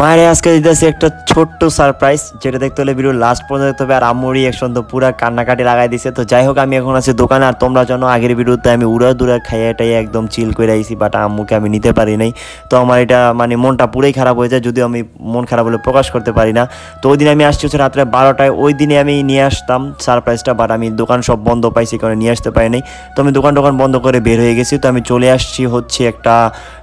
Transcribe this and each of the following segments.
মায়ের আজকে দিতেছি একটা ছোট্ট সারপ্রাইজ যেটা দেখতে হলে ভিডিও লাস্ট পর্যন্ত দেখতে হবে আর আম্মু এক তো পুরো কান্নাকাটি লাগাই দিছে তো যাই হোক আমি এখন আছি দোকানে আর তোমরা জানো আগের ভিডিওতে আমি উড়া দুরা খাইয়ে টাইয়ে একদম চিল করে আইছি বাট আম্মুকে আমি নিতে পারি নাই তো আমার এটা মানে মনটা পুরোই খারাপ হয়ে যায় যদিও আমি মন খারাপ হলে প্রকাশ করতে পারি না তো ওই দিন আমি আসছি হচ্ছে রাত্রে বারোটায় ওই দিনে আমি নিয়ে আসতাম সারপ্রাইজটা বাট আমি দোকান সব বন্ধ পাইছি কারণ নিয়ে আসতে পারি নাই তো আমি দোকান টোকান বন্ধ করে বের হয়ে গেছি তো আমি চলে আসছি হচ্ছে একটা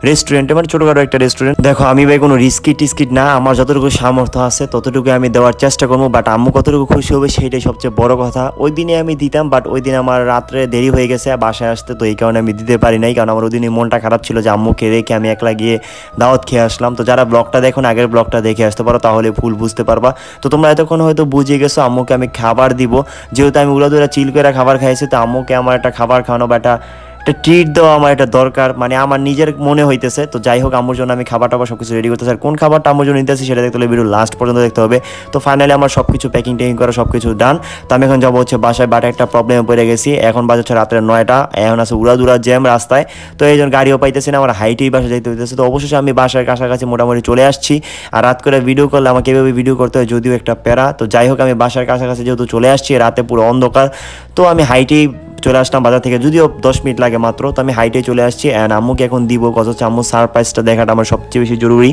রেস্টুরেন্টে মানে ছোটোখাটো একটা রেস্টুরেন্ট দেখো আমি ভাই কোনো রিস্কি টিস্কি বিস্কিট না আমার যতটুকু সামর্থ্য আছে ততটুকু আমি দেওয়ার চেষ্টা করবো বাট আম্মু কতটুকু খুশি হবে সেটাই সবচেয়ে বড় কথা ওই দিনে আমি দিতাম বাট ওই দিন আমার রাত্রে দেরি হয়ে গেছে বাসায় আসতে তো এই কারণে আমি দিতে পারি নাই কারণ আমার ওই দিনই মনটা খারাপ ছিল যে আম্মুকে রেখে আমি একলা গিয়ে দাওয়াত খেয়ে আসলাম তো যারা ব্লগটা দেখুন আগের ব্লগটা দেখে আসতে পারো তাহলে ভুল বুঝতে পারবা তো তোমরা এতক্ষণ হয়তো বুঝে গেছো আম্মুকে আমি খাবার দিব যেহেতু আমি দুরা চিল করে খাবার খাইছি তো আম্মুকে আমার একটা খাবার খাওয়ানো বা একটা একটা ট্রিট দেওয়া আমার একটা দরকার মানে আমার নিজের মনে হইতেছে তো যাই হোক আমার জন্য আমি খাবার টাবার সব কিছু রেডি করতেছি আর কোন খাবারটা আমার জন্য নিতেছি সেটা দেখতে হলে ভিডিও লাস্ট পর্যন্ত দেখতে হবে তো ফাইনালি আমার সব কিছু প্যাকিং ট্যাকিং করা সব কিছু ডান তো আমি এখন যাবো হচ্ছে বাসায় বাট একটা প্রবলেমে পড়ে গেছি এখন বাজে হচ্ছে রাত্রে নয়টা এখন আছে দুরা জ্যাম রাস্তায় তো এই জন্য গাড়িও পাইতেছি না আমার হাইটেই বাসা যাইতে হইতেছে তো অবশ্যই আমি বাসার কাছাকাছি মোটামুটি চলে আসছি আর রাত করে ভিডিও করলে আমাকে এভাবে ভিডিও করতে হয় যদিও একটা প্যারা তো যাই হোক আমি বাসার কাছাকাছি যেহেতু চলে আসছি রাতে পুরো অন্ধকার তো আমি হাইটেই চলে আসলাম বাজার থেকে যদিও দশ মিনিট লাগে মাত্র তো আমি হাইটে চলে আসছি অ্যান্ড আম্মুকে এখন দিব কত হচ্ছে সারপ্রাইজটা দেখাটা আমার সবচেয়ে বেশি জরুরি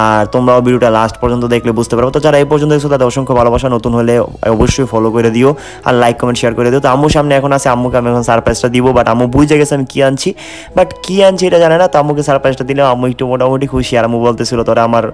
আর তোমরাও ভিডিওটা লাস্ট পর্যন্ত দেখলে বুঝতে পারবো তো যারা এই পর্যন্ত দেখছো তাদের অসংখ্য ভালোবাসা নতুন হলে অবশ্যই ফলো করে দিও আর লাইক কমেন্ট শেয়ার করে দিও তো আম্মু সামনে এখন আছে আম্মুকে আমি এখন সারপ্রাইজটা দিব বাট আম্মু বুঝে গেছে আমি কী আনছি বাট কী আনছি এটা জানে না তো আম্মুকে সারপ্রাইজটা দিলে আম্মু একটু মোটামুটি খুশি আর আম্মু বলতেছিল তোরা আমার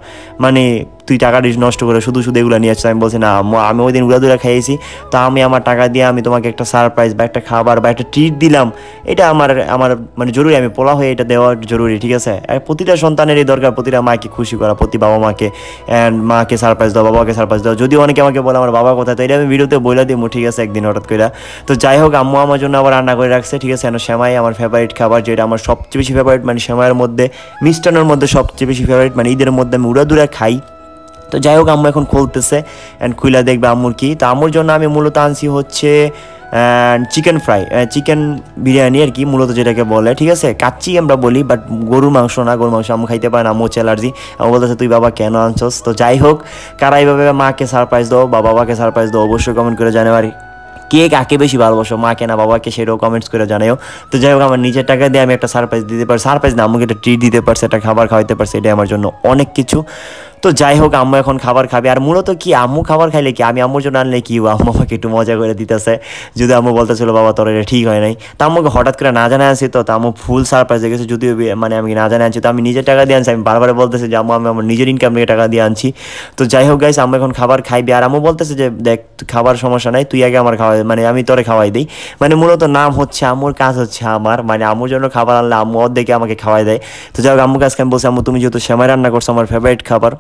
মানে তুই টাকাটা নষ্ট করে শুধু শুধু এগুলো নিয়ে আসছো আমি বলছি না আমি ওই দিন উড়াদুরা খাইয়েছি তো আমি আমার টাকা দিয়ে আমি তোমাকে একটা সারপ্রাইজ বা একটা খাবার বা একটা ট্রিট দিলাম এটা আমার আমার মানে জরুরি আমি পোলা হয়ে এটা দেওয়া জরুরি ঠিক আছে প্রতিটা সন্তানের এই দরকার প্রতিটা মাকে খুশি করা প্রতি বাবা মাকে অ্যান্ড মাকে সারপ্রাইজ দাও বাবাকে সারপ্রাইজ দাও যদি অনেকে আমাকে বলে আমার বাবার কথা তো এটা আমি ভিডিওতে বলে দিব ঠিক আছে একদিন হঠাৎ করে তো যাই হোক আম্মু আমার জন্য আবার রান্না করে রাখছে ঠিক আছে শ্যামাই আমার ফেভারিট খাবার যেটা আমার সবচেয়ে বেশি ফেভারিট মানে শ্যামাইয়ের মধ্যে মিষ্টানোর মধ্যে সবচেয়ে বেশি ফেভারিট মানে ঈদের মধ্যে আমি উড়াদুরা খাই তো যাই হোক আম্মু এখন খুলতেছে অ্যান্ড খুইলা দেখবে আম্মুর কি তো আম্মুর জন্য আমি মূলত আনছি হচ্ছে চিকেন ফ্রাই চিকেন বিরিয়ানি আর কি মূলত যেটাকে বলে ঠিক আছে কাচ্চি আমরা বলি বাট গরুর মাংস না গরুর মাংস আমি খাইতে পারি না মোচ অ্যালার্জি আমি বলতেছে তুই বাবা কেন আনছস তো যাই হোক কারা এইভাবে মাকে সারপ্রাইজ দাও বা বাবাকে সারপ্রাইজ দাও অবশ্যই কমেন্ট করে জানাবারি কে কাকে বেশি ভালোবাসো মাকে না বাবাকে সেটাও কমেন্টস করে জানাও তো যাই হোক আমার নিজের টাকা দিয়ে আমি একটা সারপ্রাইজ দিতে পারি সারপ্রাইজ না আমাকে একটা ট্রিট দিতে পারছে একটা খাবার খাওয়াইতে পারছে এটাই আমার জন্য অনেক কিছু তো যাই হোক আম্মু এখন খাবার খাবে আর মূলত কি আম্মু খাবার খাইলে কি আমি আম্মুর জন্য আনলে কি আম্মু আমাকে একটু মজা করে দিতেছে যদি আম্মু ছিল বাবা তোর এটা ঠিক হয় নাই তা আম্মুকে হঠাৎ করে না জানা আছি তো তা আম্মু ফুল সারপ্রাইজ গেছে যদিও মানে আমি না জানা আনছি তো আমি নিজের টাকা দিয়ে আনছি আমি বারবার বলতেছে যে আম্মু আমি আমার নিজের ইনকাম নিয়ে টাকা দিয়ে আনছি তো যাই হোক গাইস আম্মু এখন খাবার খাইবে আর আম্মু বলতেছে যে দেখ খাবার সমস্যা নাই তুই আগে আমার খাওয়াই মানে আমি তোরে খাওয়াই দিই মানে মূলত নাম হচ্ছে আম্মুর কাজ হচ্ছে আমার মানে আম্মুর জন্য খাবার আনলে আম্মু অর্ধেকে আমাকে খাওয়াই দেয় তো যাই হোক আম্মু কাজকে আমি বলছি আম্মু তুমি যেহেতু সেমাই রান্না করছো আমার ফেভারিট খাবার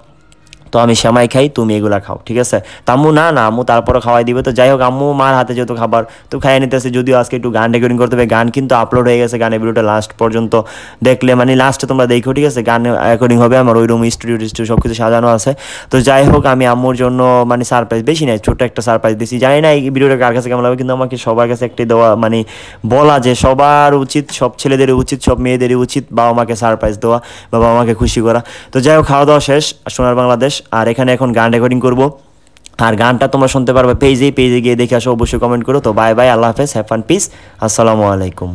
তো আমি সেমাই খাই তুমি এগুলো খাও ঠিক আছে তাম্মু না না আম্মু তারপরে খাওয়াই দিবে তো যাই হোক আম্মু মার হাতে যেহেতু খাবার তো খাই নিতেছে যদিও আজকে একটু গান রেকর্ডিং করতে হবে গান কিন্তু আপলোড হয়ে গেছে গানের ভিডিওটা লাস্ট পর্যন্ত দেখলে মানে লাস্টে তোমরা দেখো ঠিক আছে গান রেকর্ডিং হবে আমার ওই রুম স্টুডিও টিস্টুডিও সব কিছু সাজানো আছে তো যাই হোক আমি আম্মুর জন্য মানে সারপ্রাইজ বেশি নাই ছোট্ট একটা সারপ্রাইজ দিচ্ছি জানি না এই ভিডিওটা কার কাছে কেমন লাগবে কিন্তু আমাকে সবার কাছে একটি দেওয়া মানে বলা যে সবার উচিত সব ছেলেদেরই উচিত সব মেয়েদেরই উচিত বাবা মাকে সারপ্রাইজ দেওয়া বাবা মাকে খুশি করা তো যাই হোক খাওয়া দাওয়া শেষ সোনার বাংলাদেশ আর এখানে এখন গান রেকর্ডিং করবো আর গানটা তোমরা শুনতে পারবে পেজে পেজে গিয়ে দেখে আসো অবশ্যই কমেন্ট করো তো বাই বাই আল্লাহ হাফেজ হ্যাভ পিস আসসালামু আলাইকুম